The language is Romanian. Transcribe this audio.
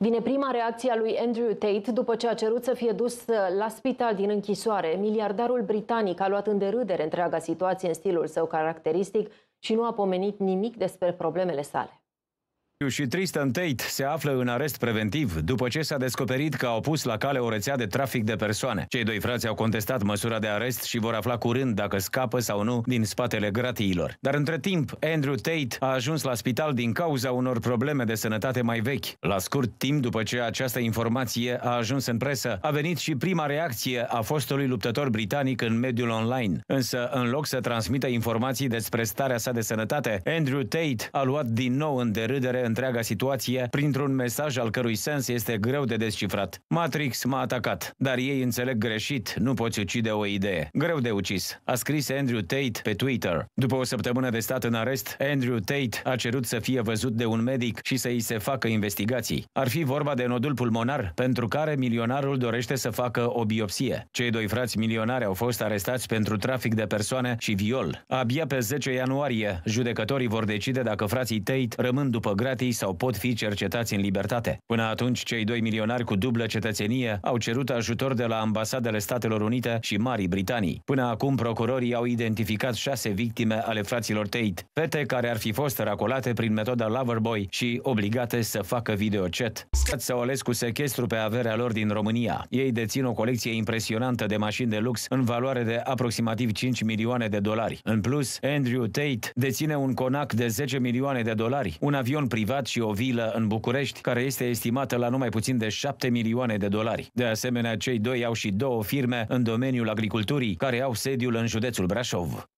Vine prima reacție a lui Andrew Tate după ce a cerut să fie dus uh, la spital din închisoare. Miliardarul britanic a luat în derâdere întreaga situație în stilul său caracteristic și nu a pomenit nimic despre problemele sale și Tristan Tate se află în arest preventiv după ce s-a descoperit că au pus la cale o rețea de trafic de persoane. Cei doi frați au contestat măsura de arest și vor afla curând dacă scapă sau nu din spatele gratiilor. Dar între timp, Andrew Tate a ajuns la spital din cauza unor probleme de sănătate mai vechi. La scurt timp după ce această informație a ajuns în presă, a venit și prima reacție a fostului luptător britanic în mediul online. Însă, în loc să transmită informații despre starea sa de sănătate, Andrew Tate a luat din nou în derâdere întreaga situație printr-un mesaj al cărui sens este greu de descifrat. Matrix m-a atacat, dar ei înțeleg greșit, nu poți ucide o idee. Greu de ucis, a scris Andrew Tate pe Twitter. După o săptămână de stat în arest, Andrew Tate a cerut să fie văzut de un medic și să îi se facă investigații. Ar fi vorba de nodul pulmonar, pentru care milionarul dorește să facă o biopsie. Cei doi frați milionari au fost arestați pentru trafic de persoane și viol. Abia pe 10 ianuarie, judecătorii vor decide dacă frații Tate rămân după grație gratii sau pot fi cercetați în libertate. Până atunci, cei doi milionari cu dublă cetățenie au cerut ajutor de la ambasadele Statelor Unite și Marii Britanii. Până acum, procurorii au identificat șase victime ale fraților Tate, fete care ar fi fost racolate prin metoda Loverboy și obligate să facă videocet. Scat s-au ales cu sechestru pe averea lor din România. Ei dețin o colecție impresionantă de mașini de lux în valoare de aproximativ 5 milioane de dolari. În plus, Andrew Tate deține un conac de 10 milioane de dolari, un avion privat privat și o vilă în București, care este estimată la numai puțin de 7 milioane de dolari. De asemenea, cei doi au și două firme în domeniul agriculturii, care au sediul în județul Brașov.